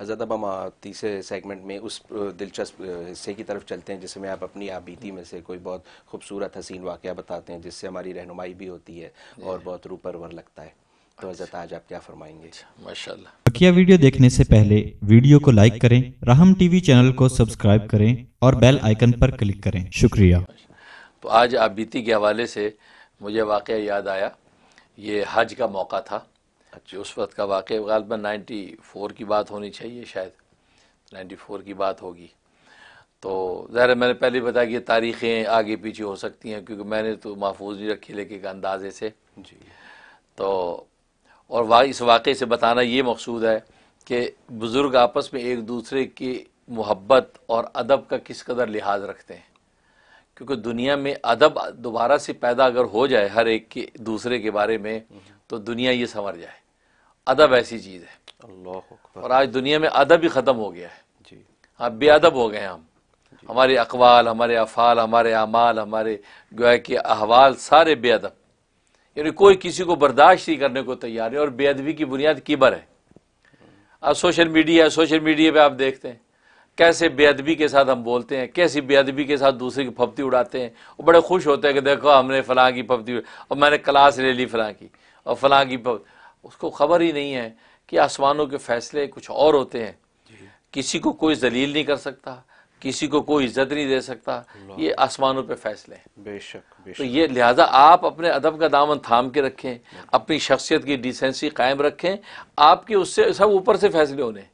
हज़रत अब हम तीसरे सेगमेंट में उस दिलचस्प हिस्से की तरफ चलते हैं जिसमें आप अपनी आबीती में से कोई बहुत खूबसूरत हसीन वाक़ बताते हैं जिससे हमारी रहनुमाई भी होती है और बहुत रूपरवर लगता है तो अच्छा। हजरत आज आप क्या फरमाएंगे अच्छा, माशा वीडियो देखने से पहले वीडियो को लाइक करें राहम टीवी चैनल को सब्सक्राइब करें और बेल आइकन पर क्लिक करें शुक्रिया तो आज आप बीती के हवाले से मुझे वाक़ याद आया ये हज का मौका था अच्छा उस वक्त का वाक़ गालबा नाइन्टी फ़ोर की बात होनी चाहिए शायद नाइन्टी फ़ोर की बात होगी तो ज़ाहिर मैंने पहले बताया कि तारीखें आगे पीछे हो सकती हैं क्योंकि मैंने तो महफूज नहीं रखी लेकिन अंदाजे से जी तो और वा, इस वाक़े से बताना ये मकसूद है कि बुज़ुर्ग आपस में एक दूसरे की मोहब्बत और अदब का किस कदर लिहाज रखते हैं क्योंकि दुनिया में अदब दोबारा से पैदा अगर हो जाए हर एक के दूसरे के बारे में हम्म। तो दुनिया ये संवर जाए अदब ऐसी चीज़ है अल्लाह और आज दुनिया में अदब ही ख़त्म हो गया है जी हाँ बेअदब हो गए हम हमारे अकवाल हमारे अफ़ाल हमारे अमाल हमारे गोया के अहवाल सारे बेअदब यानी कोई किसी को बर्दाश्त नहीं करने को तैयार है और बेअदबी की बुनियाद कीबर है अब सोशल मीडिया है सोशल मीडिया पे आप देखते हैं कैसे बेअदबी के साथ हम बोलते हैं कैसी बेअदबी के साथ दूसरे की फप्ती उड़ाते हैं और बड़े खुश होते हैं कि देखो हमने फलां की पप्ती और मैंने क्लास ले ली फलां की और फलां की उसको खबर ही नहीं है कि आसमानों के फैसले कुछ और होते हैं किसी को कोई जलील नहीं कर सकता किसी को कोई इज्जत नहीं दे सकता ये आसमानों पे फैसले हैं बेशक, बेशक तो ये लिहाजा आप अपने अदब का दामन थाम के रखें अपनी शख्सियत की डिसेंसी कायम रखें आपके उससे सब ऊपर से फैसले होने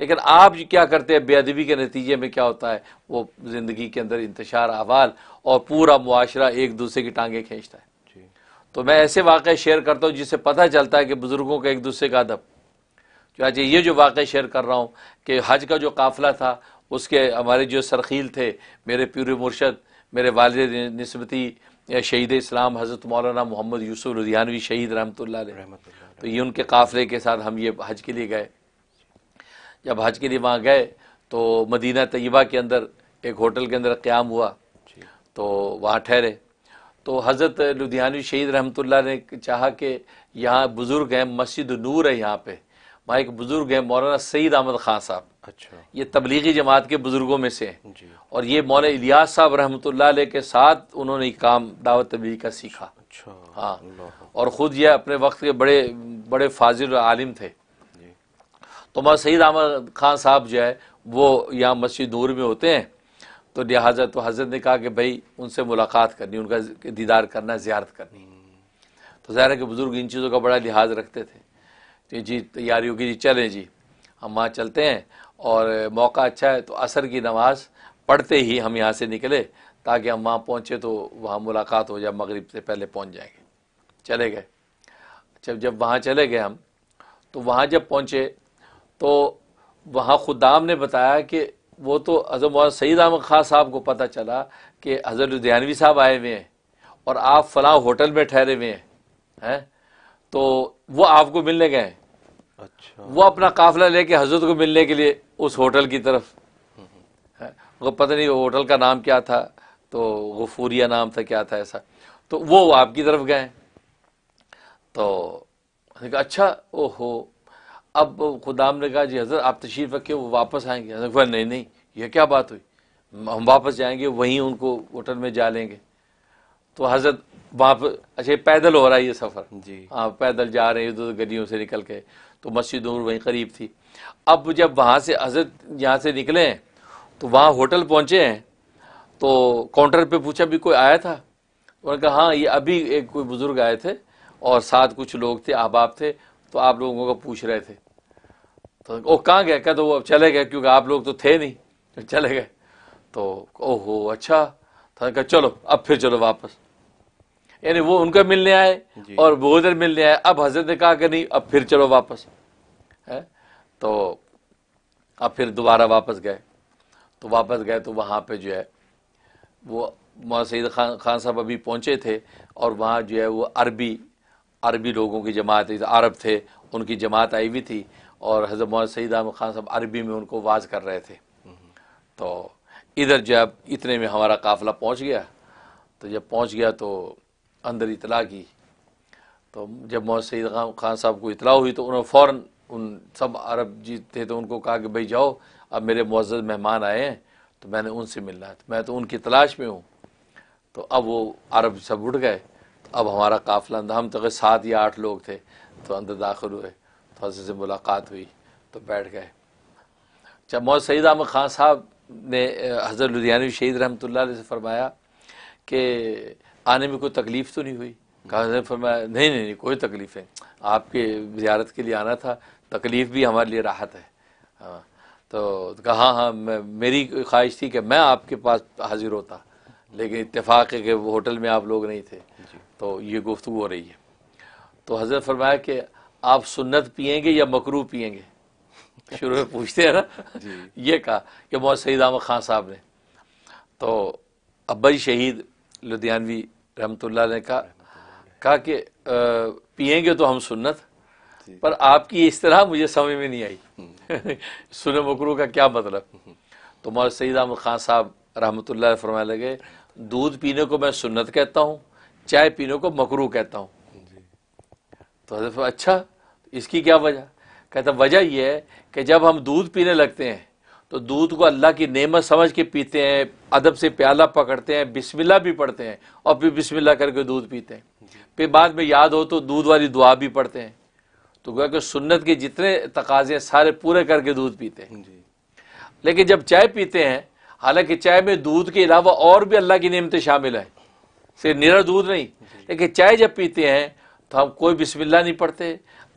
लेकिन आप क्या करते हैं बेअदबी के नतीजे में क्या होता है वो ज़िंदगी के अंदर इंतशार अहवाल और पूरा मुआशरा एक दूसरे की टांगें खींचता है तो मैं ऐसे वाक़ शेयर करता हूँ जिससे पता चलता है कि बुज़ुर्गों का एक दूसरे का अदब चाहे ये जो वाक़ शेयर कर रहा हूँ कि हज का जो काफ़िला था उसके हमारे जो सरखील थे मेरे पीर मुर्शद मेरे वालद नस्बती शहीद इस्लाम हज़रत मौलाना मोहम्मद यूसुफ लुधियानवी शहीद रहमत तो ये उनके काफ़िले के साथ हम ये हज के लिए गए जब हज के लिए वहाँ गए तो मदीना तयबा के अंदर एक होटल के अंदर क़्याम हुआ तो वहाँ ठहरे तो हज़रत लुधियानवी शहीद रहमत ला ने चाहा कि यहाँ बुज़ुर्ग हैं मस्जिद नूर है यहाँ पे वहाँ एक बुज़ुर्ग हैं मौलाना सईद अहमद ख़ान साहब अच्छा ये तबलीगी जमात के बुज़ुर्गों में से हैं और ये मौलाना इलियास साहब ला के साथ उन्होंने काम दावत तबी का सीखा अच्छा हाँ और ख़ुद यह अपने वक्त के बड़े बड़े फाजिल आलिम थे तो मौलाना सईद अहमद ख़ान साहब जो है वो यहाँ मस्जिद नूर में होते हैं तो लिहाजा तो हजरत ने कहा कि भाई उनसे मुलाकात करनी उनका दीदार करना ज्यारत करनी तो ज़ाहिर है कि बुज़ुर्ग इन चीज़ों का बड़ा लिहाज रखते थे तो जी तैयारी होगी जी चलें जी हम वहाँ चलते हैं और मौका अच्छा है तो असर की नमाज पढ़ते ही हम यहाँ से निकले ताकि हम वहाँ पहुँचे तो वहाँ मुलाकात हो जाए मगरिब से पहले पहुँच जाएंगे चले गए जब जब वहाँ चले गए हम तो वहाँ जब पहुँचे तो वहाँ खुदाम ने बताया कि वो तो अजम सईद अहमद ख़ान साहब को पता चला कि हज़रत लुधियानवी साहब आए हुए हैं और आप फलां होटल में ठहरे हुए हैं है? तो वो आपको मिलने गए अच्छा वो अपना काफिला लेके हजरत को मिलने के लिए उस होटल की तरफ वो पता नहीं वो होटल का नाम क्या था तो गफूरिया नाम था क्या था ऐसा तो वो आपकी तरफ गए तो अच्छा ओहो अब खुदाम ने कहा जी हज़रत आप तशरीफ़ रखे वो वापस आएंगे नहीं नहीं ये क्या बात हुई हम वापस जाएंगे वहीं उनको होटल में जा लेंगे तो हज़रत वहाँ पर अच्छा पैदल हो रहा है ये सफ़र जी हाँ पैदल जा रहे हैं उधर गलियों से निकल के तो मस्जिद उम्र वहीं करीब थी अब जब वहाँ से हजरत यहाँ से निकले हैं तो वहाँ होटल पहुँचे हैं तो काउंटर पे पूछा भी कोई आया था उन्होंने कहा हाँ ये अभी एक कोई बुज़ुर्ग आए थे और साथ कुछ लोग थे अहबाब थे तो आप लोगों का पूछ रहे थे तो वो कहाँ गए क्या तो वो अब चले गए क्योंकि आप लोग तो थे नहीं चले गए तो ओहो अच्छा था तो कहा चलो अब फिर चलो वापस यानी वो उनका मिलने आए और वो उधर मिलने आए अब हजरत ने कहा कि नहीं अब फिर चलो वापस है तो अब फिर दोबारा वापस गए तो वापस गए तो वहाँ पे जो है वो मौ सद खान खान साहब अभी पहुँचे थे और वहाँ जो है वो अरबी अरबी लोगों की जमात अरब थे उनकी जमात आई हुई थी और हज़रत मौलाना सईद अहमद खान साहब अरबी में उनको वाज कर रहे थे तो इधर जब इतने में हमारा काफ़िला पहुंच गया तो जब पहुंच गया तो अंदर इतला की तो जब मौलाना सईद खान साहब को इतला हुई तो उन्होंने फ़ौर उन सब अरब जी थे तो उनको कहा कि भाई जाओ अब मेरे मुआज़ मेहमान आए हैं तो मैंने उनसे मिलना है तो मैं तो उनकी तलाश में हूँ तो अब वो अरब सब उठ गए तो अब हमारा काफिला हम तो सात या आठ लोग थे तो अंदर दाखिल हुए तो हजरत से मुलाकात हुई तो बैठ गए जब अच्छा, मौत सईद अहमद खान साहब ने हज़रत लुधियानवी शहीद रहमत से फरमाया कि आने में कोई तकलीफ़ तो नहीं हुई कहा फरमाया नहीं नहीं नहीं कोई तकलीफ़ है आपके ज्यारत के लिए आना था तकलीफ़ भी हमारे लिए राहत है हाँ तो, तो कहा हाँ हाँ मेरी ख्वाहिश थी कि मैं आपके पास हाजिर होता लेकिन इतफाक़ है कि वो होटल में आप लोग नहीं थे तो ये गुफ्तु हो रही है तो हज़रत फरमाया कि आप सुन्नत पियेंगे या मकरू पियेंगे शुरू में पूछते हैं ना ये कहा कि मोहम्मद सईद अहमद खान साहब ने तो अब्बा जी शहीद लुधियानवी रहमतुल्ला ने कहा कहा कि पियेंगे तो हम सुन्नत पर आपकी इस तरह मुझे समझ में नहीं आई हम्म। सुन मकरू का क्या मतलब हम्म। तो मोहम्मद सईद अहमद खान साहब रहमतुल्ला फरमाने लगे दूध पीने को मैं सुन्नत कहता हूँ चाय पीने को मकरू कहता हूँ तो हजरत अच्छा इसकी क्या वजह कहता वजह यह है कि जब हम दूध पीने लगते हैं तो दूध को अल्लाह की नेमत समझ के पीते हैं अदब से प्याला पकड़ते हैं बिस्मिल्लाह भी पढ़ते हैं और फिर बिस्मिल्लाह करके दूध पीते हैं फिर बाद में याद हो तो दूध वाली दुआ भी पढ़ते हैं तो गोया कि सुन्नत के जितने तकाजे हैं सारे पूरे करके दूध पीते हैं लेकिन जब चाय पीते हैं हालांकि चाय में दूध के अलावा और भी अल्लाह की नियमतें शामिल हैं सिर्फ निरा दूध नहीं लेकिन चाय जब पीते हैं तो हम कोई बिस्मिल्लाह नहीं पढ़ते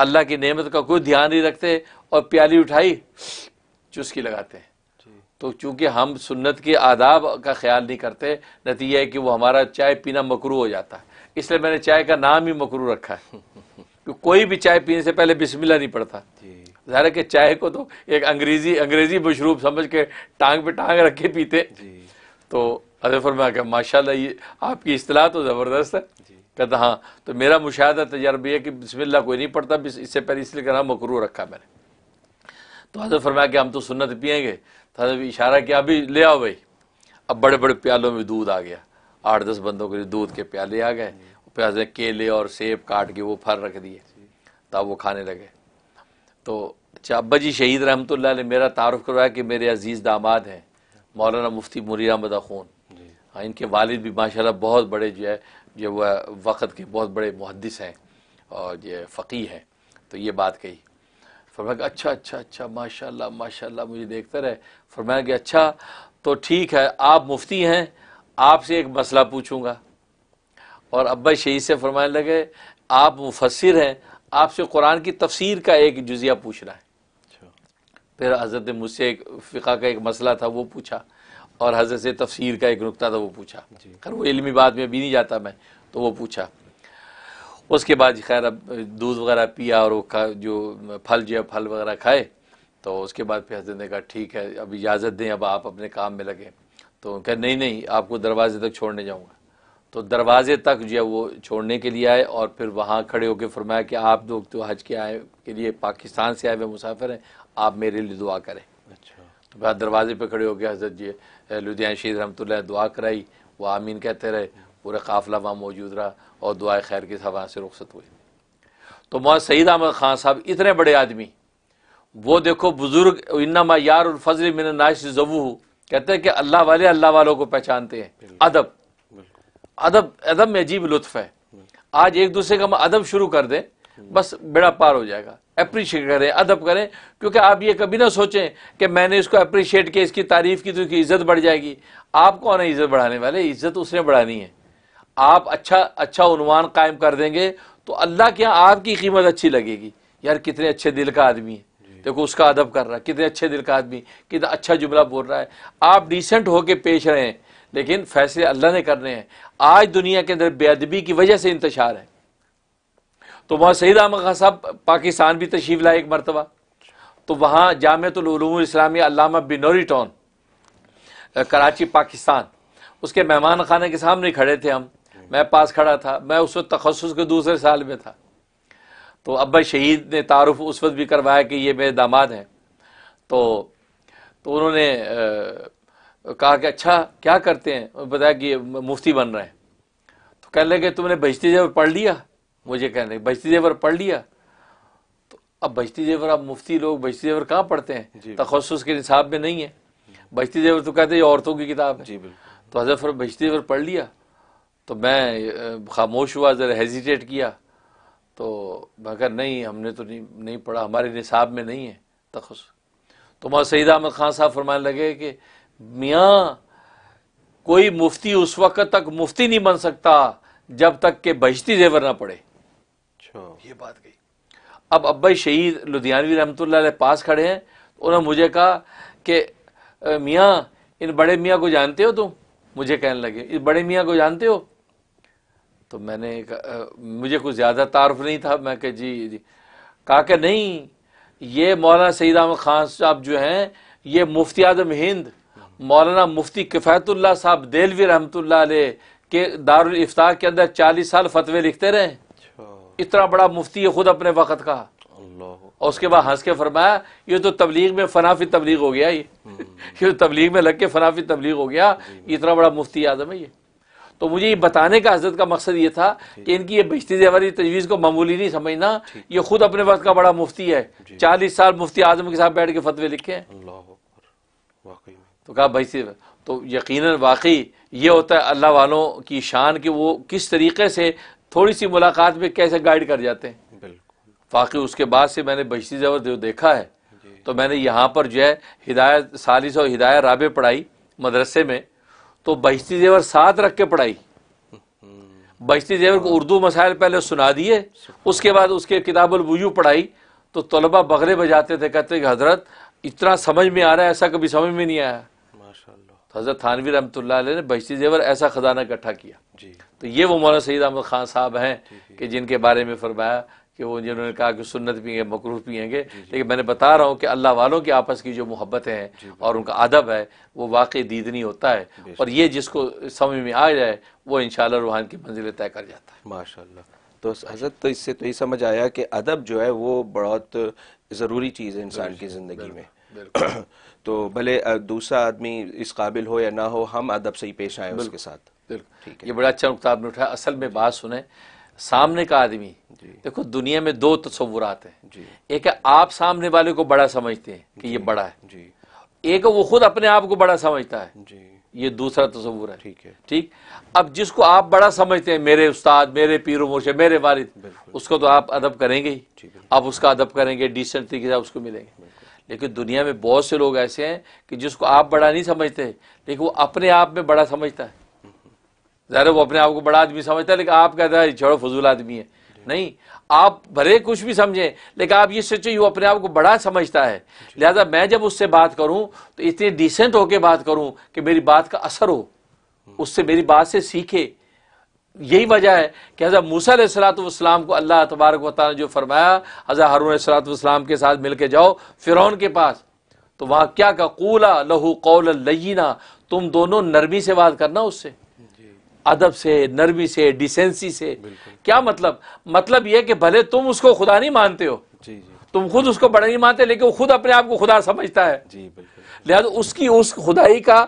अल्लाह की नेमत का कोई ध्यान नहीं रखते और प्याली उठाई चुस्की लगाते हैं तो चूंकि हम सुन्नत के आदाब का ख्याल नहीं करते नतीजा है कि वो हमारा चाय पीना मकरू हो जाता है इसलिए मैंने चाय का नाम ही मकरू रखा है कि कोई भी चाय पीने से पहले बिस्मिल्लाह नहीं पड़ता ज़ाहिर है कि चाय को तो एक अंग्रेज़ी अंग्रेज़ी मशरूब समझ के टांग पे टांग रख के पीते तो अरे फरमा माशा ये आपकी असलाह तो ज़बरदस्त है कहता हाँ तो मेरा मुशाह तजर्ब यह कि बिस्मिल्ला कोई नहीं पढ़ता इससे पहले इसलिए कहना मकरू रखा मैंने तो हजरत फरमाया कि हम तो सुन्नत पियेंगे तो हजरत इशारा किया अभी ले आओ भाई अब बड़े बड़े प्यालों में दूध आ गया आठ दस बंदों के लिए दूध के प्याले आ गए प्याजे केले और सेब काट के वो फर रख दिए तब वो खाने लगे तो अच्छा अब्बा जी शहीद रहमतुल्लाह ने मेरा तारफ़ करवाया कि मेरे अजीज़ दामाद हैं मौलाना मुफ्ती मुरी अहमद खून हाँ इनके वालिद भी माशाल्लाह बहुत बड़े जो है जो वह वक़्त के बहुत बड़े मुहदस हैं और ये फ़कीह हैं तो ये बात कही फरमाया अच्छा अच्छा अच्छा माशा माशा मुझे देखता रहे फरमाया कि अच्छा तो ठीक है आप मुफ्ती हैं आपसे एक मसला पूछूंगा और अब्बा शहीद से फरमाने लगे आप मुफसर हैं आपसे कुरान की तफसीर का एक जुजिया पूछना है अच्छा। फिर हज़रत मुझसे एक फ़िका का एक मसला था वो पूछा और हजरत से तफसीर का एक नुकता था वो पूछा खैर वो इलमी बात में भी नहीं जाता मैं तो वो पूछा उसके बाद खैर अब दूध वगैरह पिया और वो खा जो फल जो है फल वगैरह खाए तो उसके बाद फिर हजरत ने कहा ठीक है अब इजाज़त दें अब आप अपने काम में लगें तो कह नहीं नहीं आपको दरवाजे तक छोड़ने जाऊँगा तो दरवाजे तक जो है वो छोड़ने के लिए आए और फिर वहाँ खड़े होकर फरमाया कि आप लोग तो हज के आए के लिए पाकिस्तान से आए हुए मुसाफिर हैं आप मेरे लिए दुआ करें तो बाद दरवाजे पे खड़े हो गए हजरत जी लुधियान शहीद रहमत दुआ कराई वो आमीन कहते रहे पूरा काफिला वहाँ मौजूद रहा और दुआ खैर के साथ वहाँ से रुखसत हुई तो मौलाना सईद अहमद खान साहब इतने बड़े आदमी वो देखो बुजुर्ग इन्ना यार फजल मिन नाश जबू कहते हैं कि अल्लाह वाले अल्लाह वालों को पहचानते हैं अदब अदब अदब में अजीब लुत्फ है आज एक दूसरे का हम अदब शुरू कर दें हम्म। बस बेड़ा पार हो जाएगा अप्रिशिएट करें अदब करें क्योंकि आप ये कभी ना सोचें कि मैंने इसको अप्रिशिएट किया इसकी तारीफ़ की तो उसकी इज़्ज़त बढ़ जाएगी आप कौन है इज़्ज़त बढ़ाने वाले इज़्ज़त उसने बढ़ानी है आप अच्छा अच्छा उनवान कायम कर देंगे तो अल्लाह के यहाँ आपकी कीमत अच्छी लगेगी यार कितने अच्छे दिल का आदमी है देखो उसका अदब कर रहा है कितने अच्छे दिल का आदमी कितना अच्छा जुमला बोल रहा है आप डिसेंट होके पेश रहे हैं लेकिन फैसले अल्लाह ने करने हैं आज दुनिया के अंदर बेअदबी की वजह से इंतशार है तो वहाँ सईद अहमद खान साहब पाकिस्तान भी तशीफ लाए एक मरतबा तो वहाँ जामतलूम इस्लामी अलामा बिनोरी टाउन कराची पाकिस्तान उसके मेहमान खाने के सामने खड़े थे हम मैं पास खड़ा था मैं उस वक्त तखसस के दूसरे साल में था तो अब्बा शहीद ने तारफ़ उस वक्त भी करवाया कि ये मेरे दामाद हैं तो तो उन्होंने कहा कि अच्छा क्या करते हैं बताया कि मुफ्ती बन रहे हैं तो कहने लगे तुमने बजती जब पढ़ लिया मुझे कहने बजती जेवर पढ़ लिया तो अब बजती जेवर आप मुफ्ती लोग बजती जेवर कहाँ पढ़ते हैं तखसस के निसाब में नहीं है बजती जेवर तो कहते हैं औरतों की किताब है जी बिल्कुल तो हजरत बजती जेवर पढ़ लिया तो मैं खामोश हुआ ज़रा हेजिटेट किया तो मैं कह नहीं हमने तो नहीं नहीं पढ़ा हमारे निसाब में नहीं है तखस तो मैं सईद अहमद ख़ान साहब फरमाने लगे कि मियाँ कोई मुफ्ती उस वक्त तक मुफ्ती नहीं बन सकता जब तक के बजती जेवर ना पड़े अच्छा ये बात गई अब अब्बा शहीद लुधियानवी रहमत पास खड़े हैं तो उन्होंने मुझे कहा कि मियाँ इन बड़े मियाँ को जानते हो तुम मुझे कहने लगे इस बड़े मियाँ को जानते हो तो मैंने मुझे कुछ ज़्यादा तारफ नहीं था मैं कह जी जी कहा कि नहीं ये मौलाना सईद अहमद खान साहब जो हैं ये मुफ्ती आजम हिंद मौलाना मुफ्ती किफ़ायतुल्ला साहब देलवी रहमत के दारुल इफ्ताह के अंदर चालीस साल फतवे लिखते रहे इतना बड़ा मुफ्ती है खुद अपने वक्त का और उसके बाद हंस के फरमाया ये तो तबलीग में फनाफी तबलीग हो गया ये हम्म। ये तो तबलीग में लग के फनाफी तबलीग हो गया इतना बड़ा मुफ्ती आजम है ये तो मुझे ये बताने का हजरत का मकसद ये था कि इनकी ये बिश्ती जेवरी तजवीज़ को मामूली नहीं समझना ये खुद अपने वक्त का बड़ा मुफ्ती है चालीस साल मुफ्ती आजम के साथ बैठ के फतवे लिखे हैं तो कहा बजती तो यकीनन वाकई ये होता है अल्लाह वालों की शान कि वो किस तरीके से थोड़ी सी मुलाकात में कैसे गाइड कर जाते हैं बाकी उसके बाद से मैंने बशी जवर जो देखा है तो मैंने यहाँ पर जो है हिदायत सालिस और हिदायत राबे पढ़ाई मदरसे में तो बहती जेवर साथ रख के पढ़ाई हम्म। बहती जेवर को उर्दू मसाइल पहले सुना दिए उसके बाद उसके वजू पढ़ाई तो तलबा बगले बजाते थे कहते कि हजरत इतना समझ में आ रहा है ऐसा कभी समझ में नहीं आया तो हजरत थानवी रहमत ने बहती जेवर ऐसा खजाना इकट्ठा किया तो ये वो मौलाना सईद अहमद खान साहब हैं कि जिनके बारे में फरमाया कि वो जिन्होंने कहा कि सुन्नत पियेंगे मकरूह पियेंगे लेकिन मैंने बता रहा हूँ कि अल्लाह वालों की आपस की जो मोहब्बत है और उनका अदब है वो वाकई दीदनी होता है और ये जिसको समझ में आ जाए वो इन रूहान की मंजिल तय कर जाता है माशा तो हजरत तो इससे तो ये समझ आया कि अदब जो है वो बहुत ज़रूरी चीज़ है इंसान की ज़िंदगी में तो भले दूसरा आदमी इस काबिल हो या ना हो हम अदब से ही पेश आए उसके साथ बिल्कुल ये बड़ा अच्छा नुकता आपने उठाया असल में बात सुने सामने का आदमी देखो दुनिया में दो आते हैं एक है आप सामने वाले को बड़ा समझते हैं कि ये बड़ा है जी एक वो खुद अपने आप को बड़ा समझता है जी ये दूसरा तस्वुर है ठीक है ठीक अब जिसको आप बड़ा समझते हैं मेरे उस्ताद मेरे पीर मोशे मेरे वालिद उसको तो आप अदब करेंगे ही आप उसका अदब करेंगे डिसेंट तरीके से उसको मिलेंगे लेकिन दुनिया में बहुत से लोग ऐसे हैं कि जिसको आप बड़ा नहीं समझते लेकिन वो अपने आप में बड़ा समझता है ज़ाहिर वो अपने आप को बड़ा आदमी समझता है लेकिन आप कहता है छोड़ो फजूल आदमी है नहीं आप भले कुछ भी समझें लेकिन आप ये सोचो वो अपने आप को बड़ा समझता है लिहाजा मैं जब उससे बात करूं तो इतने डिसेंट होकर बात करूं कि मेरी बात का असर हो हम्म। उससे मेरी बात से सीखे यही वजह है कि हज़रत मूसा सलातम को अल्लाह तबारक ने जो फरमाया हज़रत हारून सलातम के साथ मिलकर जाओ फ़िरौन के पास तो वहाँ क्या कूला लहू कौल लयीना तुम दोनों नरमी से बात करना उससे अदब से नरमी से डिसेंसी से क्या मतलब मतलब यह कि भले तुम उसको खुदा नहीं मानते हो जी जी तुम खुद उसको बड़ा नहीं मानते लेकिन वो खुद अपने आप को खुदा समझता है जी लिहाजा उसकी उस खुदाई का,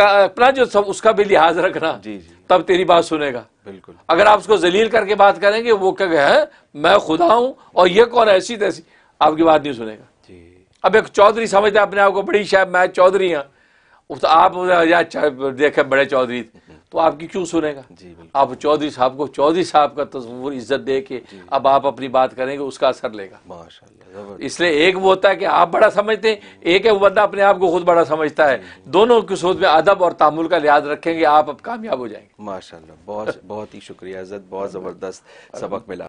अपना जो सब उसका भी लिहाज रखना जी जी तब तेरी बात सुनेगा बिल्कुल अगर आप उसको जलील करके बात करेंगे वो क्या है मैं खुदा हूं और ये कौन है ऐसी तैसी आपकी बात नहीं सुनेगा अब एक चौधरी समझते अपने आप को बड़ी शायद मैं चौधरी हूँ तो आप यार देखे बड़े चौधरी थे तो आपकी क्यों सुनेगा जी आप चौधरी साहब को चौधरी साहब का तस्वूर इज्जत दे के अब आप अपनी बात करेंगे उसका असर लेगा इसलिए एक वो होता है कि आप बड़ा समझते हैं एक है वो बंदा अपने आप को खुद बड़ा समझता है दोनों की सोच में अदब और तामुल का लिहाज रखेंगे आप अब कामयाब हो जाएंगे माशा बहुत बहुत ही शुक्रिया इज्जत बहुत ज़बरदस्त सबक मिला